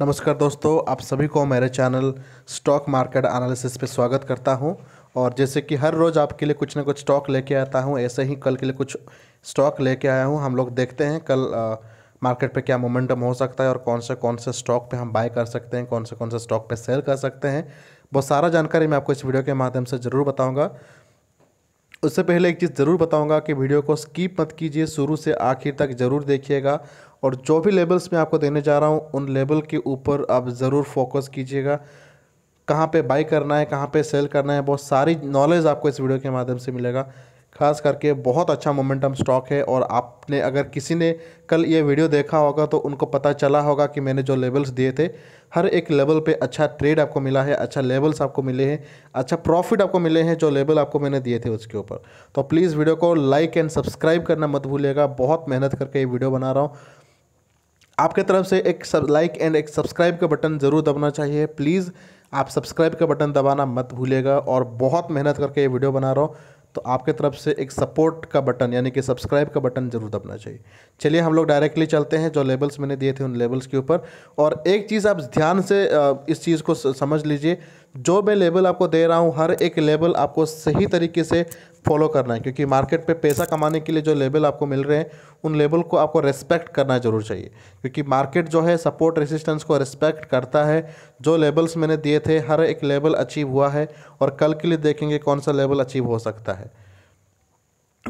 नमस्कार दोस्तों आप सभी को मेरे चैनल स्टॉक मार्केट एनालिसिस पे स्वागत करता हूं और जैसे कि हर रोज़ आपके लिए कुछ ना कुछ स्टॉक लेके आता हूं ऐसे ही कल के लिए कुछ स्टॉक लेके आया हूं हम लोग देखते हैं कल आ, मार्केट पे क्या मोमेंटम हो सकता है और कौन से कौन से स्टॉक पे हम बाय कर सकते हैं कौन से कौन से स्टॉक पर सेल कर सकते हैं वो सारा जानकारी मैं आपको इस वीडियो के माध्यम से ज़रूर बताऊँगा उससे पहले एक चीज़ ज़रूर बताऊंगा कि वीडियो को स्किप मत कीजिए शुरू से आखिर तक ज़रूर देखिएगा और जो भी लेबल्स मैं आपको देने जा रहा हूँ उन लेबल के ऊपर आप ज़रूर फोकस कीजिएगा कहाँ पे बाई करना है कहाँ पे सेल करना है बहुत सारी नॉलेज आपको इस वीडियो के माध्यम से मिलेगा खास करके बहुत अच्छा मोमेंटम स्टॉक है और आपने अगर किसी ने कल ये वीडियो देखा होगा तो उनको पता चला होगा कि मैंने जो लेवल्स दिए थे हर एक लेवल पे अच्छा ट्रेड आपको मिला है अच्छा लेवल्स आपको मिले हैं अच्छा प्रॉफिट आपको मिले हैं जो लेवल आपको मैंने दिए थे उसके ऊपर तो प्लीज़ वीडियो को लाइक एंड सब्सक्राइब करना मत भूलिएगा बहुत मेहनत करके ये वीडियो बना रहा हूँ आपके तरफ से एक लाइक एंड एक सब्सक्राइब का बटन ज़रूर दबना चाहिए प्लीज़ आप सब्सक्राइब का बटन दबाना मत भूलेगा और बहुत मेहनत करके ये वीडियो बना रहा हूँ तो आपके तरफ से एक सपोर्ट का बटन यानी कि सब्सक्राइब का बटन ज़रूर दबना चाहिए चलिए हम लोग डायरेक्टली चलते हैं जो लेबल्स मैंने दिए थे उन लेबल्स के ऊपर और एक चीज़ आप ध्यान से इस चीज़ को समझ लीजिए जो मैं लेबल आपको दे रहा हूँ हर एक लेबल आपको सही तरीके से फॉलो करना है क्योंकि मार्केट पे पैसा कमाने के लिए जो लेवल आपको मिल रहे हैं उन लेवल को आपको रेस्पेक्ट करना जरूर चाहिए क्योंकि मार्केट जो है सपोर्ट रेसिस्टेंस को रेस्पेक्ट करता है जो लेवल्स मैंने दिए थे हर एक लेवल अचीव हुआ है और कल के लिए देखेंगे कौन सा लेवल अचीव हो सकता है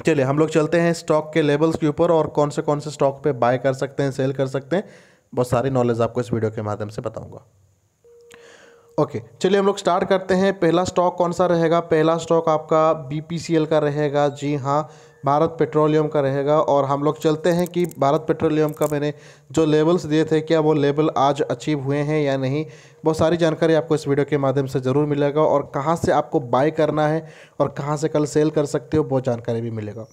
चलिए हम लोग चलते हैं स्टॉक के लेवल्स के ऊपर और कौन से कौन से स्टॉक पर बाय कर सकते हैं सेल कर सकते हैं बहुत सारी नॉलेज आपको इस वीडियो के माध्यम से बताऊँगा ओके okay, चलिए हम लोग स्टार्ट करते हैं पहला स्टॉक कौन सा रहेगा पहला स्टॉक आपका बीपीसीएल का रहेगा जी हाँ भारत पेट्रोलियम का रहेगा और हम लोग चलते हैं कि भारत पेट्रोलियम का मैंने जो लेवल्स दिए थे क्या वो लेवल आज अचीव हुए हैं या नहीं वो सारी जानकारी आपको इस वीडियो के माध्यम से ज़रूर मिलेगा और कहाँ से आपको बाय करना है और कहाँ से कल सेल कर सकते हो बहुत जानकारी भी मिलेगा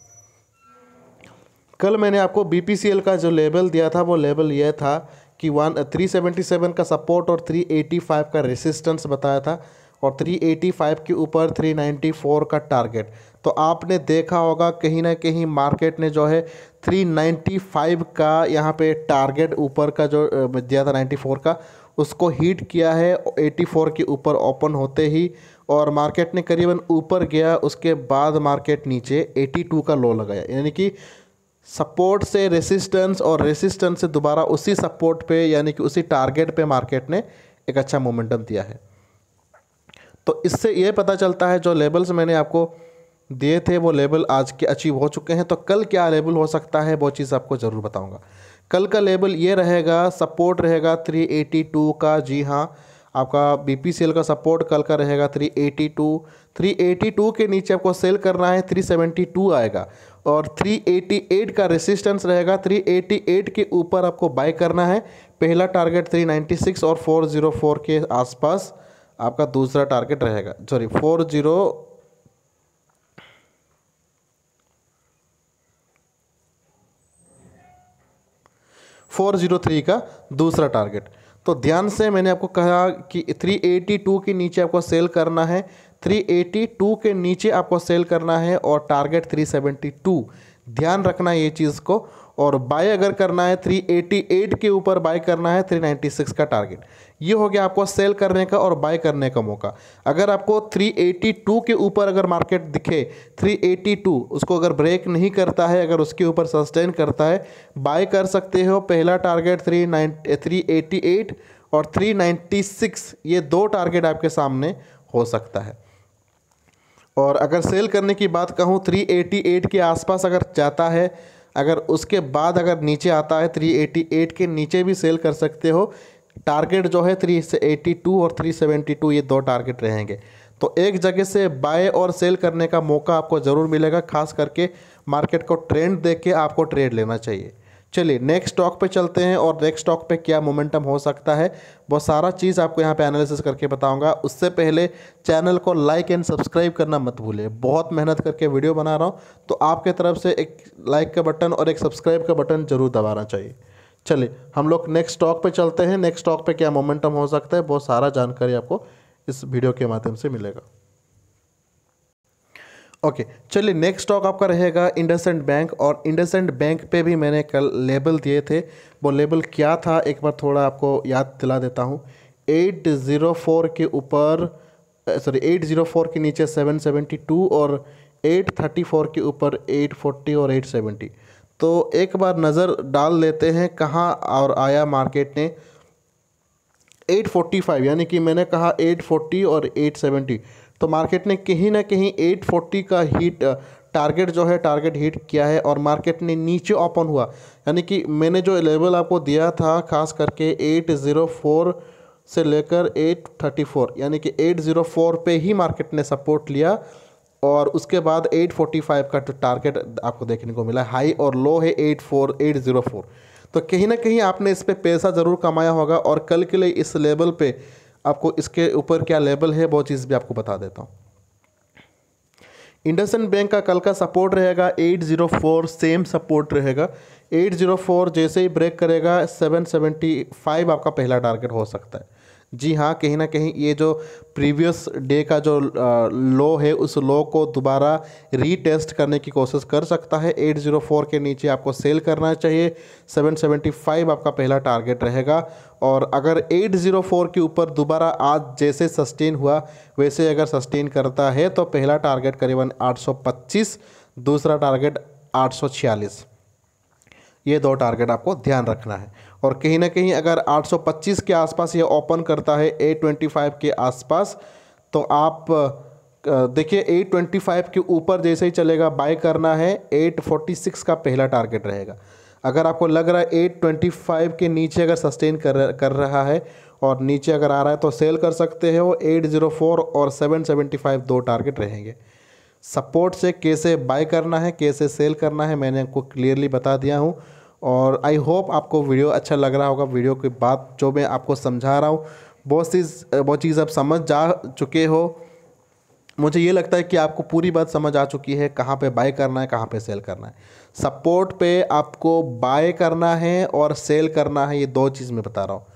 कल मैंने आपको बी का जो लेवल दिया था वो लेवल यह था कि वन थ्री सेवेंटी सेवन का सपोर्ट और थ्री एटी फाइव का रेसिस्टेंस बताया था और थ्री एटी फाइव के ऊपर थ्री नाइन्टी फोर का टारगेट तो आपने देखा होगा कहीं ना कहीं मार्केट ने जो है थ्री नाइन्टी फाइव का यहाँ पे टारगेट ऊपर का जो दिया था नाइन्टी फोर का उसको हीट किया है एटी फोर के ऊपर ओपन होते ही और मार्केट ने करीबन ऊपर गया उसके बाद मार्केट नीचे एटी टू का लो लगाया यानी कि सपोर्ट से रेसिस्टेंस और रेसिस्टेंस से दोबारा उसी सपोर्ट पे यानी कि उसी टारगेट पे मार्केट ने एक अच्छा मोमेंटम दिया है तो इससे यह पता चलता है जो लेवल्स मैंने आपको दिए थे वो लेवल आज के अचीव हो चुके हैं तो कल क्या लेवल हो सकता है वो चीज़ आपको ज़रूर बताऊंगा कल का लेवल ये रहेगा सपोर्ट रहेगा 382 का जी हाँ आपका बी सेल का सपोर्ट कल का रहेगा 382 382 के नीचे आपको सेल करना है 372 आएगा और 388 का रेसिस्टेंस रहेगा 388 के ऊपर आपको बाय करना है पहला टारगेट 396 और 404 के आसपास आपका दूसरा टारगेट रहेगा सॉरी 40 403 का दूसरा टारगेट तो ध्यान से मैंने आपको कहा कि 382 के नीचे आपको सेल करना है 382 के नीचे आपको सेल करना है और टारगेट 372 ध्यान रखना ये चीज़ को और बाय अगर करना है 388 के ऊपर बाय करना है 396 का टारगेट ये हो गया आपको सेल करने का और बाय करने का मौका अगर आपको 382 के ऊपर अगर मार्केट दिखे 382 उसको अगर ब्रेक नहीं करता है अगर उसके ऊपर सस्टेन करता है बाय कर सकते हो पहला टारगेट थ्री थ्री और 396 ये दो टारगेट आपके सामने हो सकता है और अगर सेल करने की बात कहूँ 388 के आसपास अगर जाता है अगर उसके बाद अगर नीचे आता है 388 के नीचे भी सेल कर सकते हो टारगेट जो है 382 और 372 ये दो टारगेट रहेंगे तो एक जगह से बाय और सेल करने का मौका आपको ज़रूर मिलेगा खास करके मार्केट को ट्रेंड देख के आपको ट्रेड लेना चाहिए चलिए नेक्स्ट स्टॉक पे चलते हैं और नेक्स्ट स्टॉक पे क्या मोमेंटम हो सकता है वो सारा चीज़ आपको यहाँ पे एनालिसिस करके बताऊंगा उससे पहले चैनल को लाइक एंड सब्सक्राइब करना मत भूलें बहुत मेहनत करके वीडियो बना रहा हूँ तो आपके तरफ से एक लाइक का बटन और एक सब्सक्राइब का बटन ज़रूर दबाना चाहिए चलिए हम लोग नेक्स्ट स्टॉक पर चलते हैं नेक्स्ट स्टॉक पर क्या मोमेंटम हो सकता है बहुत सारा जानकारी आपको इस वीडियो के माध्यम से मिलेगा ओके okay, चलिए नेक्स्ट स्टॉक आपका रहेगा इंडसेंड बैंक और इंडसेंड बैंक पे भी मैंने कल लेबल दिए थे वो लेबल क्या था एक बार थोड़ा आपको याद दिला देता हूँ एट ज़ीरो फोर के ऊपर सॉरी 804 ज़ीरो फोर के नीचे सेवन सेवेंटी टू और एट थर्टी फोर के ऊपर एट और एट सेवेंटी तो एक बार नज़र डाल लेते हैं कहाँ और आया मार्केट ने एट फोर्टी फाइव यानी कि मैंने कहा एट फोर्टी और एट सेवेंटी तो मार्केट ने कहीं ना कहीं 840 का हीट टारगेट जो है टारगेट हीट किया है और मार्केट ने नीचे ओपन हुआ यानी कि मैंने जो लेवल आपको दिया था खास करके 804 से लेकर 834 यानी कि 804 पे ही मार्केट ने सपोर्ट लिया और उसके बाद 845 का जो टारगेट आपको देखने को मिला हाई और लो है ज़ीरो फोर तो कहीं ना कहीं आपने इस पर पैसा ज़रूर कमाया होगा और कल के लिए इस लेवल पे आपको इसके ऊपर क्या लेवल है वो चीज़ भी आपको बता देता हूँ इंडसन बैंक का कल का सपोर्ट रहेगा 804 सेम सपोर्ट रहेगा 804 जैसे ही ब्रेक करेगा 775 आपका पहला टारगेट हो सकता है जी हाँ कहीं ना कहीं ये जो प्रीवियस डे का जो लो है उस लो को दोबारा रीटेस्ट करने की कोशिश कर सकता है 804 के नीचे आपको सेल करना चाहिए 775 आपका पहला टारगेट रहेगा और अगर 804 के ऊपर दोबारा आज जैसे सस्टेन हुआ वैसे अगर सस्टेन करता है तो पहला टारगेट करीबन 825 दूसरा टारगेट आठ ये दो टारगेट आपको ध्यान रखना है और कहीं ना कहीं अगर 825 के आसपास ये ओपन करता है 825 के आसपास तो आप देखिए 825 के ऊपर जैसे ही चलेगा बाय करना है 846 का पहला टारगेट रहेगा अगर आपको लग रहा है 825 के नीचे अगर सस्टेन कर कर रहा है और नीचे अगर आ रहा है तो सेल कर सकते हैं वो 804 और 775 दो टारगेट रहेंगे सपोर्ट से कैसे बाय करना है कैसे सेल करना है मैंने आपको क्लियरली बता दिया हूँ और आई होप आपको वीडियो अच्छा लग रहा होगा वीडियो के बाद जो मैं आपको समझा रहा हूँ बहुत सी बहुत चीज़ आप समझ जा चुके हो मुझे ये लगता है कि आपको पूरी बात समझ आ चुकी है कहाँ पे बाय करना है कहाँ पे सेल करना है सपोर्ट पे आपको बाय करना है और सेल करना है ये दो चीज़ मैं बता रहा हूँ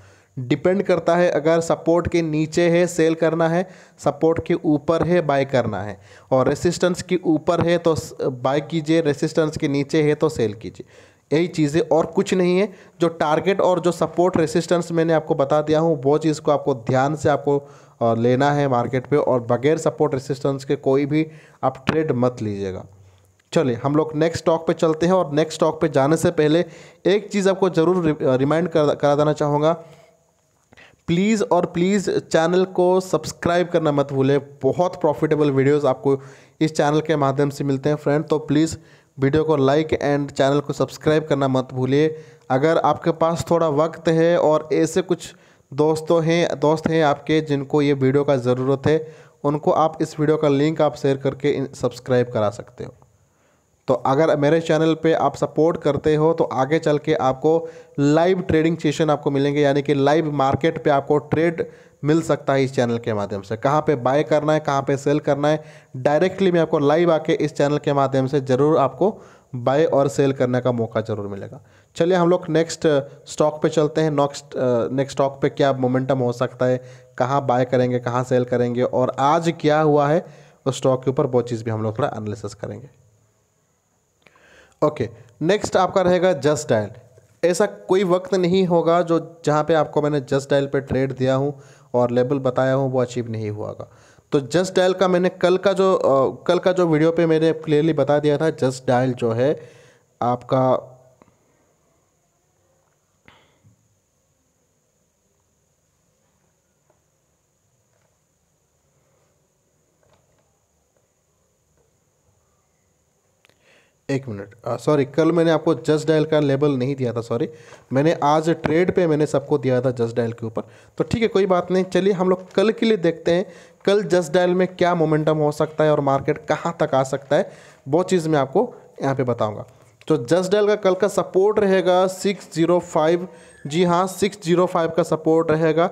डिपेंड करता है अगर सपोर्ट के नीचे है सेल करना है सपोर्ट के ऊपर है बाय करना है और रेसिस्टेंस के ऊपर है तो बाय कीजिए रेसिस्टेंस के नीचे है तो सेल कीजिए यही चीज़ें और कुछ नहीं है जो टारगेट और जो सपोर्ट रेसिस्टेंस मैंने आपको बता दिया हूँ वो चीज़ को आपको ध्यान से आपको लेना है मार्केट पे और बगैर सपोर्ट रेसिस्टेंस के कोई भी आप ट्रेड मत लीजिएगा चलिए हम लोग नेक्स्ट स्टॉक पे चलते हैं और नेक्स्ट स्टॉक पे जाने से पहले एक चीज़ आपको ज़रूर रिमाइंड करा देना चाहूँगा प्लीज़ और प्लीज़ चैनल को सब्सक्राइब करना मत भूलें बहुत प्रॉफिटेबल वीडियोज़ आपको इस चैनल के माध्यम से मिलते हैं फ्रेंड तो प्लीज़ वीडियो को लाइक एंड चैनल को सब्सक्राइब करना मत भूलिए अगर आपके पास थोड़ा वक्त है और ऐसे कुछ दोस्तों हैं दोस्त हैं आपके जिनको ये वीडियो का ज़रूरत है उनको आप इस वीडियो का लिंक आप शेयर करके सब्सक्राइब करा सकते हो तो अगर मेरे चैनल पे आप सपोर्ट करते हो तो आगे चल के आपको लाइव ट्रेडिंग सेशन आपको मिलेंगे यानी कि लाइव मार्केट पे आपको ट्रेड मिल सकता है इस चैनल के माध्यम से कहाँ पे बाय करना है कहाँ पे सेल करना है डायरेक्टली मैं आपको लाइव आके इस चैनल के माध्यम से ज़रूर आपको बाय और सेल करने का मौका ज़रूर मिलेगा चलिए हम लोग नेक्स्ट स्टॉक uh, पे चलते हैं नेक्स्ट नेक्स्ट स्टॉक पे क्या मोमेंटम हो सकता है कहाँ बाय करेंगे कहाँ सेल करेंगे और आज क्या हुआ है उस स्टॉक के ऊपर वो चीज़ भी हम लोग थोड़ा एनालिसिस करेंगे ओके नेक्स्ट आपका रहेगा जस्ट डायल ऐसा कोई वक्त नहीं होगा जो जहाँ पे आपको मैंने जस्ट डायल पे ट्रेड दिया हूँ और लेवल बताया हूँ वो अचीव नहीं हुआ होगा तो जस्ट डायल का मैंने कल का जो कल का जो वीडियो पे मैंने क्लियरली बता दिया था जस्ट डायल जो है आपका एक मिनट सॉरी कल मैंने आपको जस्ट डायल का लेबल नहीं दिया था सॉरी मैंने आज ट्रेड पे मैंने सबको दिया था जस्ट डायल के ऊपर तो ठीक है कोई बात नहीं चलिए हम लोग कल के लिए देखते हैं कल जस्ट डायल में क्या मोमेंटम हो सकता है और मार्केट कहाँ तक आ सकता है वो चीज़ मैं आपको यहाँ पर बताऊँगा तो जस्ट डायल का कल का सपोर्ट रहेगा सिक्स जीरो फाइव जी हाँ सिक्स जीरो फाइव का सपोर्ट रहेगा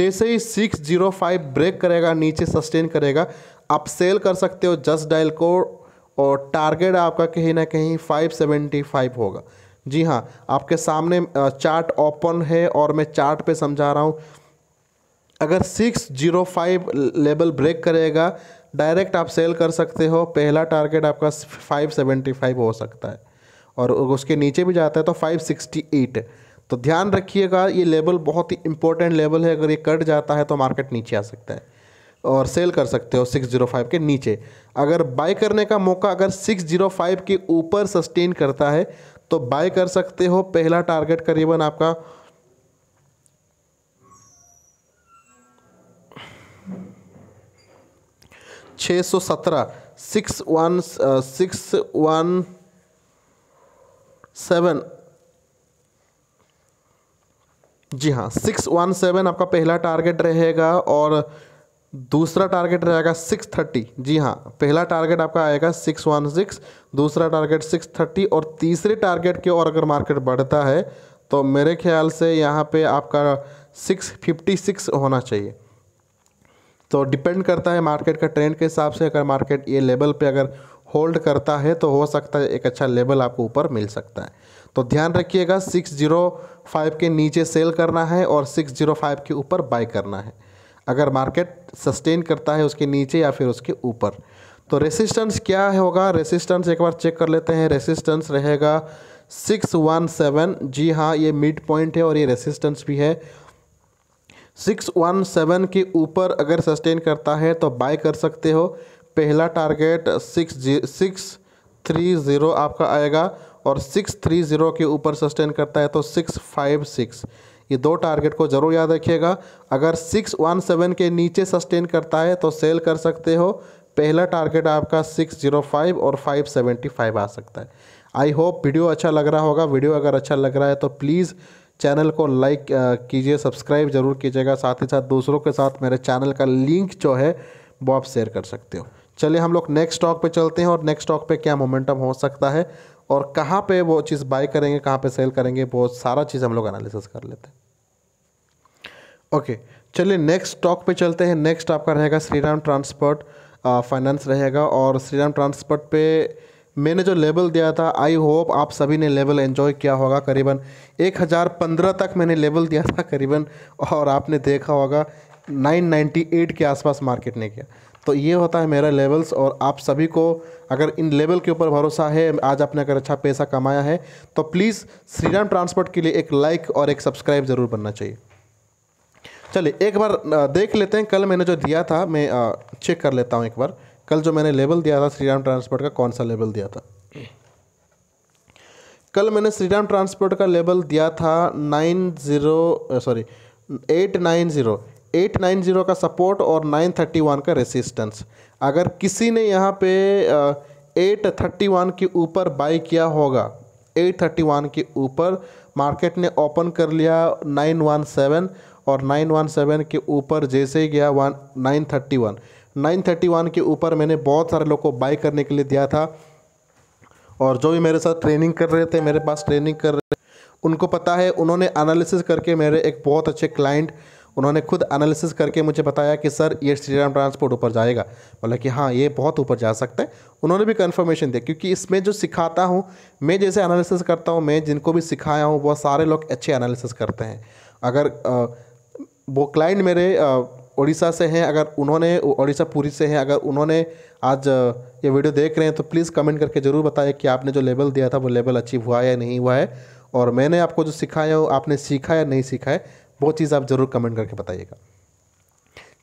जैसे ही सिक्स जीरो फाइव ब्रेक करेगा नीचे सस्टेन करेगा आप सेल कर सकते हो जस्ट डायल को और टारगेट आपका कहीं ना कहीं 575 होगा जी हाँ आपके सामने चार्ट ओपन है और मैं चार्ट पे समझा रहा हूँ अगर 605 लेवल ब्रेक करेगा डायरेक्ट आप सेल कर सकते हो पहला टारगेट आपका 575 हो सकता है और उसके नीचे भी जाता है तो 568 तो ध्यान रखिएगा ये लेवल बहुत ही इंपॉर्टेंट लेवल है अगर ये कट जाता है तो मार्केट नीचे आ सकता है और सेल कर सकते हो 605 के नीचे अगर बाय करने का मौका अगर 605 के ऊपर सस्टेन करता है तो बाय कर सकते हो पहला टारगेट करीबन आपका छः सौ सत्रह six one six one seven जी हाँ सिक्स वन सेवन आपका पहला टारगेट रहेगा और दूसरा टारगेट रहेगा सिक्स थर्टी जी हाँ पहला टारगेट आपका आएगा सिक्स वन सिक्स दूसरा टारगेट सिक्स थर्टी और तीसरे टारगेट की ओर अगर मार्केट बढ़ता है तो मेरे ख्याल से यहाँ पे आपका सिक्स फिफ्टी सिक्स होना चाहिए तो डिपेंड करता है मार्केट का ट्रेंड के हिसाब से अगर मार्केट ये लेवल पे अगर होल्ड करता है तो हो सकता है एक अच्छा लेवल आपको ऊपर मिल सकता है तो ध्यान रखिएगा सिक्स जीरो फाइव के नीचे सेल करना है और सिक्स जीरो फाइव के ऊपर बाई करना है अगर मार्केट सस्टेन करता है उसके नीचे या फिर उसके ऊपर तो रेसिस्टेंस क्या होगा रेसिस्टेंस एक बार चेक कर लेते हैं रेसिस्टेंस रहेगा सिक्स वन सेवन जी हाँ ये मिड पॉइंट है और ये रेसिस्टेंस भी है सिक्स वन सेवन के ऊपर अगर सस्टेन करता है तो बाय कर सकते हो पहला टारगेट सिक्स जी सिक्स थ्री ज़ीरो आपका आएगा और सिक्स थ्री ज़ीरो के ऊपर सस्टेन करता है तो सिक्स फाइव सिक्स ये दो टारगेट को ज़रूर याद रखिएगा अगर सिक्स वन सेवन के नीचे सस्टेन करता है तो सेल कर सकते हो पहला टारगेट आपका सिक्स जीरो फाइव और फाइव सेवेंटी फाइव आ सकता है आई होप वीडियो अच्छा लग रहा होगा वीडियो अगर अच्छा लग रहा है तो प्लीज़ चैनल को लाइक कीजिए सब्सक्राइब ज़रूर कीजिएगा साथ ही साथ दूसरों के साथ मेरे चैनल का लिंक जो है वो आप शेयर कर सकते हो चलिए हम लोग नेक्स्ट स्टॉक पे चलते हैं और नेक्स्ट स्टॉक पे क्या मोमेंटम हो सकता है और कहाँ पे वो चीज़ बाय करेंगे कहाँ पे सेल करेंगे वो सारा चीज़ हम लोग एनालिसिस कर लेते हैं ओके चलिए नेक्स्ट स्टॉक पे चलते हैं नेक्स्ट आपका रहेगा श्रीराम ट्रांसपोर्ट फाइनेंस रहेगा और श्रीराम ट्रांसपोर्ट पे मैंने जो लेवल दिया था आई होप आप सभी ने लेवल एंजॉय किया होगा करीबन पंद्रह तक मैंने लेवल दिया था करीबन और आपने देखा होगा एट के आसपास मार्केट ने किया तो ये होता है मेरा लेवल्स और आप सभी को अगर इन लेवल के ऊपर भरोसा है आज आपने अगर अच्छा पैसा कमाया है तो प्लीज़ श्रीराम ट्रांसपोर्ट के लिए एक लाइक और एक सब्सक्राइब ज़रूर बनना चाहिए चलिए एक बार देख लेते हैं कल मैंने जो दिया था मैं चेक कर लेता हूँ एक बार कल जो मैंने लेवल दिया था श्रीराम ट्रांसपोर्ट का कौन सा लेवल दिया था कल मैंने श्रीराम ट्रांसपोर्ट का लेवल दिया था nine zero sorry eight nine zero 890 का सपोर्ट और 931 का रेसिस्टेंस अगर किसी ने यहाँ पे 831 के ऊपर बाई किया होगा 831 के ऊपर मार्केट ने ओपन कर लिया 917 और 917 के ऊपर जैसे ही गया one nine thirty one nine thirty one के ऊपर मैंने बहुत सारे लोग को बाई करने के लिए दिया था और जो भी मेरे साथ ट्रेनिंग कर रहे थे मेरे पास ट्रेनिंग कर रहे उनको पता है उन्होंने एनालिसिस करके मेरे एक बहुत अच्छे क्लाइंट उन्होंने खुद एनालिसिस करके मुझे बताया कि सर ये श्री राम ट्रांसपोर्ट ऊपर जाएगा बोला कि हाँ ये बहुत ऊपर जा सकता है उन्होंने भी कन्फर्मेशन दिया क्योंकि इसमें जो सिखाता हूँ मैं जैसे एनालिसिस करता हूँ मैं जिनको भी सिखाया हूँ वह सारे लोग अच्छे एनालिसिस करते हैं अगर वो क्लाइंट मेरे ओडिशा से हैं अगर उन्होंने उड़ीसा पूरी से हैं अगर उन्होंने आज ये वीडियो देख रहे हैं तो प्लीज़ कमेंट करके ज़रूर बताएं कि आपने जो लेवल दिया था वो लेवल अचीव हुआ है या नहीं हुआ है और मैंने आपको जो सिखाया हो आपने सीखा या नहीं सीखा है वो चीज़ आप ज़रूर कमेंट करके बताइएगा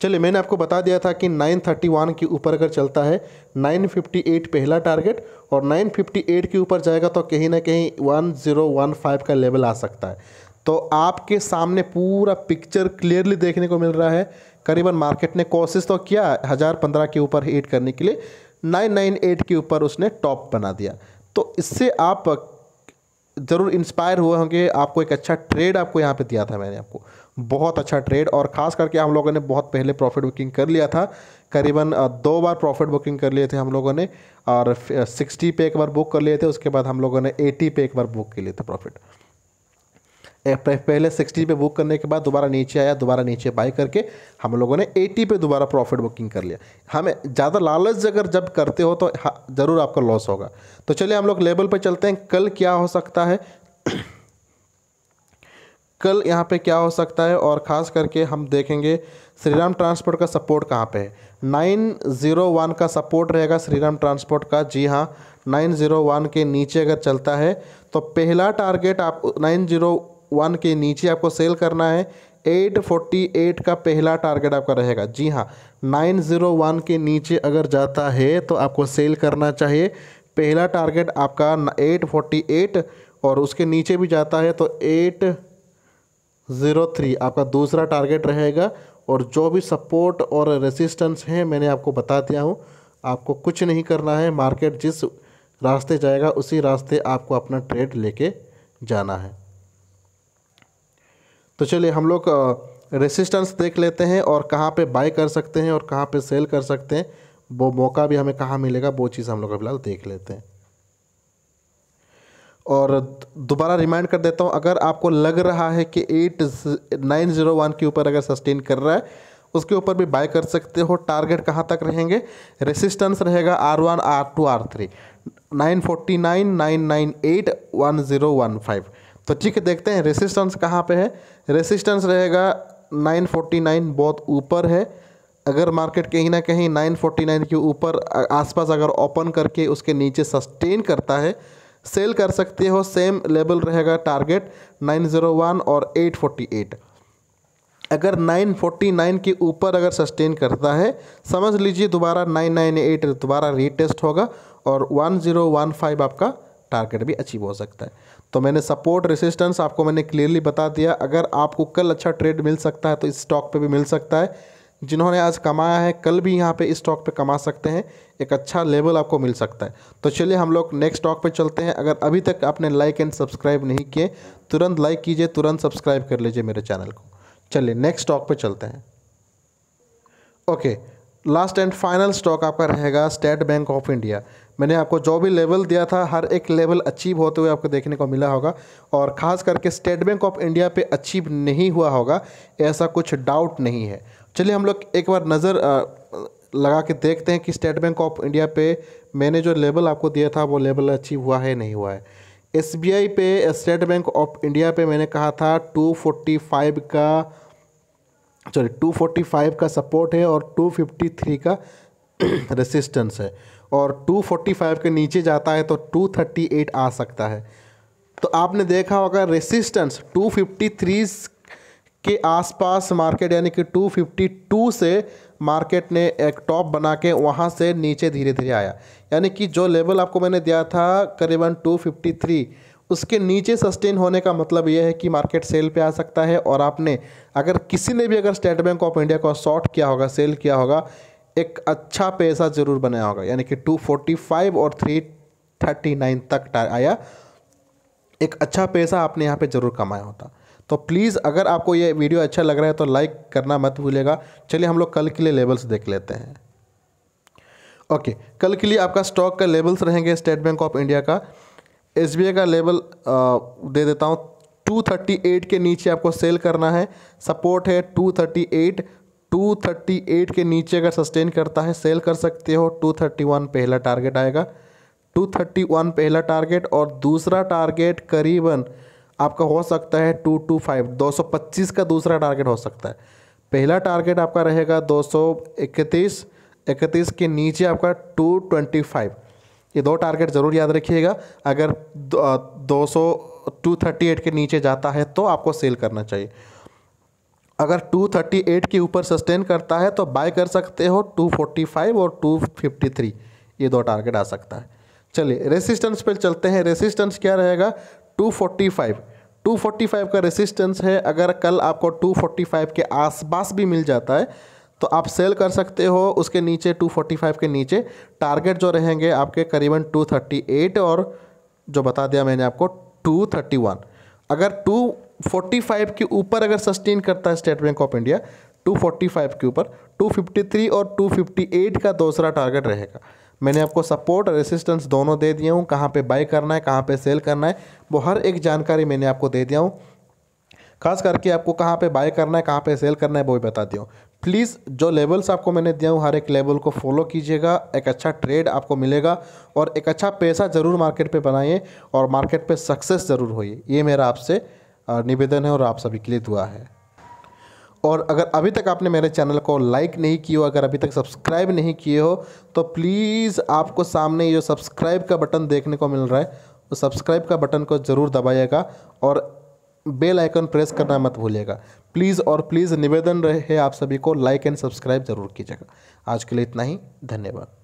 चलिए मैंने आपको बता दिया था कि 931 के ऊपर अगर चलता है 958 पहला टारगेट और 958 के ऊपर जाएगा तो कहीं ना कहीं 1015 का लेवल आ सकता है तो आपके सामने पूरा पिक्चर क्लियरली देखने को मिल रहा है करीबन मार्केट ने कोशिश तो किया हज़ार पंद्रह के ऊपर हिट करने के लिए नाइन नाइन एट के ऊपर उसने टॉप बना दिया तो इससे आप ज़रूर इंस्पायर हुए होंगे आपको एक अच्छा ट्रेड आपको यहाँ पे दिया था मैंने आपको बहुत अच्छा ट्रेड और ख़ास करके हम लोगों ने बहुत पहले प्रॉफिट बुकिंग कर लिया था करीबन दो बार प्रॉफिट बुकिंग कर लिए थे हम लोगों ने और सिक्सटी पे एक बार बुक कर लिए थे उसके बाद हम लोगों ने एटी पे एक बार बुक कर लिए थे प्रॉफिट पहले सिक्सटी पे बुक करने के बाद दोबारा नीचे आया दोबारा नीचे बाई करके हम लोगों ने एटी पे दोबारा प्रॉफिट बुकिंग कर लिया हमें ज़्यादा लालच अगर जब करते हो तो ज़रूर आपका लॉस होगा तो चलिए हम लोग लेवल पर चलते हैं कल क्या हो सकता है कल यहाँ पे क्या हो सकता है और ख़ास करके हम देखेंगे श्री राम ट्रांसपोर्ट का सपोर्ट कहाँ पे है नाइन ज़ीरो वन का सपोर्ट रहेगा श्री राम ट्रांसपोर्ट का जी हाँ नाइन ज़ीरो वन के नीचे अगर चलता है तो पहला टारगेट आप नाइन ज़ीरो वन के नीचे आपको सेल करना है 848 का पहला टारगेट आपका रहेगा जी हाँ 901 के नीचे अगर जाता है तो आपको सेल करना चाहिए पहला टारगेट आपका 848 और उसके नीचे भी जाता है तो 803 आपका दूसरा टारगेट रहेगा और जो भी सपोर्ट और रेसिस्टेंस है मैंने आपको बता दिया हूँ आपको कुछ नहीं करना है मार्केट जिस रास्ते जाएगा उसी रास्ते आपको अपना ट्रेड लेके जाना है तो चलिए हम लोग रेसिस्टेंस देख लेते हैं और कहाँ पे बाय कर सकते हैं और कहाँ पे सेल कर सकते हैं वो मौका भी हमें कहाँ मिलेगा वो चीज़ हम लोग फिलहाल देख लेते हैं और दोबारा रिमाइंड कर देता हूँ अगर आपको लग रहा है कि एट नाइन ज़ीरो वन के ऊपर अगर सस्टेन कर रहा है उसके ऊपर भी बाय कर सकते हो टारगेट कहाँ तक रहेंगे रेसिस्टेंस रहेगा R one R two R three nine forty nine nine nine eight one zero one five तो ठीक है देखते हैं रेसिस्टेंस कहाँ पे है रेसिस्टेंस रहेगा 949 बहुत ऊपर है अगर मार्केट कहीं ना कहीं 949 के ऊपर आसपास अगर ओपन करके उसके नीचे सस्टेन करता है सेल कर सकते हो सेम लेवल रहेगा टारगेट 901 और 848 अगर 949 के ऊपर अगर सस्टेन करता है समझ लीजिए दोबारा 998 दोबारा रीटेस्ट होगा और 1015 आपका टारगेट भी अचीव हो सकता है तो मैंने सपोर्ट रेसिस्टेंस आपको मैंने क्लियरली बता दिया अगर आपको कल अच्छा ट्रेड मिल सकता है तो इस स्टॉक पर भी मिल सकता है जिन्होंने आज कमाया है कल भी यहाँ पे इस स्टॉक पे कमा सकते हैं एक अच्छा लेवल आपको मिल सकता है तो चलिए हम लोग नेक्स्ट स्टॉक पे चलते हैं अगर अभी तक आपने लाइक एंड सब्सक्राइब नहीं किए तुरंत लाइक कीजिए तुरंत सब्सक्राइब कर लीजिए मेरे चैनल को चलिए नेक्स्ट स्टॉक पर चलते हैं okay last and final stock आपका रहेगा स्टेट बैंक ऑफ इंडिया मैंने आपको जो भी लेवल दिया था हर एक लेवल अचीव होते हुए आपको देखने को मिला होगा और ख़ास करके स्टेट बैंक ऑफ इंडिया पे अचीव नहीं हुआ होगा ऐसा कुछ डाउट नहीं है चलिए हम लोग एक बार नज़र लगा के देखते हैं कि स्टेट बैंक ऑफ इंडिया पे मैंने जो लेवल आपको दिया था वो लेवल अचीव हुआ है नहीं हुआ है एस पे स्टेट बैंक ऑफ इंडिया पर मैंने कहा था टू का सॉरी टू का सपोर्ट है और टू का रेसिस्टेंस है और 245 के नीचे जाता है तो 238 आ सकता है तो आपने देखा होगा रेसिस्टेंस 253 के आसपास मार्केट यानी कि 252 से मार्केट ने एक टॉप बना के वहाँ से नीचे धीरे धीरे आया यानी कि जो लेवल आपको मैंने दिया था करीबन 253 उसके नीचे सस्टेन होने का मतलब यह है कि मार्केट सेल पे आ सकता है और आपने अगर किसी ने भी अगर स्टेट बैंक ऑफ इंडिया को शॉर्ट किया होगा सेल किया होगा एक अच्छा पैसा ज़रूर बनाया होगा यानी कि 245 और 339 तक आया एक अच्छा पैसा आपने यहाँ पे ज़रूर कमाया होता तो प्लीज़ अगर आपको ये वीडियो अच्छा लग रहा है तो लाइक करना मत भूलेगा चलिए हम लोग कल के लिए लेवल्स देख लेते हैं ओके कल के लिए आपका स्टॉक का लेवल्स रहेंगे स्टेट बैंक ऑफ इंडिया का एस का लेवल दे देता हूँ 238 के नीचे आपको सेल करना है सपोर्ट है 238 238 के नीचे अगर सस्टेन करता है सेल कर सकते हो 231 पहला टारगेट आएगा 231 पहला टारगेट और दूसरा टारगेट करीबन आपका हो सकता है 225 225 का दूसरा टारगेट हो सकता है पहला टारगेट आपका रहेगा 231 इकतीस के नीचे आपका 225 ये दो टारगेट ज़रूर याद रखिएगा अगर दो 238 के नीचे जाता है तो आपको सेल करना चाहिए अगर 238 के ऊपर सस्टेन करता है तो बाय कर सकते हो 245 और 253 ये दो टारगेट आ सकता है चलिए रेसिस्टेंस पे चलते हैं रेसिस्टेंस क्या रहेगा 245 245 का रेसिस्टेंस है अगर कल आपको 245 के आसपास भी मिल जाता है तो आप सेल कर सकते हो उसके नीचे 245 के नीचे टारगेट जो रहेंगे आपके करीबन 238 और जो बता दिया मैंने आपको 231 अगर टू 245 के ऊपर अगर सस्टेन करता है स्टेट बैंक ऑफ इंडिया 245 के ऊपर 253 और 258 का दूसरा टारगेट रहेगा मैंने आपको सपोर्ट और रेसिस्टेंस दोनों दे दिया हूँ कहाँ पे बाय करना है कहाँ पे सेल करना है वो हर एक जानकारी मैंने आपको दे दिया हूँ खास करके आपको कहाँ पे बाय करना है कहाँ पे सेल करना है वो भी बता दिया हूँ प्लीज़ जो लेवल्स आपको मैंने दिया हूँ हर एक लेवल को फॉलो कीजिएगा एक अच्छा ट्रेड आपको मिलेगा और एक अच्छा पैसा ज़रूर मार्केट पे बनाइए और मार्केट पे सक्सेस ज़रूर होइए ये मेरा आपसे निवेदन है और आप सभी के लिए दुआ है और अगर अभी तक आपने मेरे चैनल को लाइक नहीं किए हो अगर अभी तक सब्सक्राइब नहीं किए हो तो प्लीज़ आपको सामने ये सब्सक्राइब का बटन देखने को मिल रहा है तो सब्सक्राइब का बटन को ज़रूर दबाइएगा और बेल आइकन प्रेस करना मत भूलिएगा प्लीज़ और प्लीज़ निवेदन रहे आप सभी को लाइक एंड सब्सक्राइब जरूर कीजिएगा आज के लिए इतना ही धन्यवाद